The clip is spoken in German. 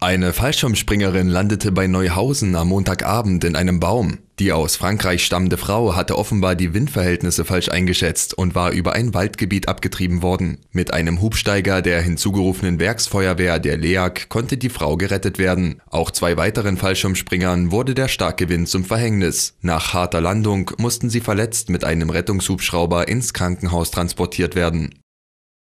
Eine Fallschirmspringerin landete bei Neuhausen am Montagabend in einem Baum. Die aus Frankreich stammende Frau hatte offenbar die Windverhältnisse falsch eingeschätzt und war über ein Waldgebiet abgetrieben worden. Mit einem Hubsteiger der hinzugerufenen Werksfeuerwehr der LEAG konnte die Frau gerettet werden. Auch zwei weiteren Fallschirmspringern wurde der starke Wind zum Verhängnis. Nach harter Landung mussten sie verletzt mit einem Rettungshubschrauber ins Krankenhaus transportiert werden.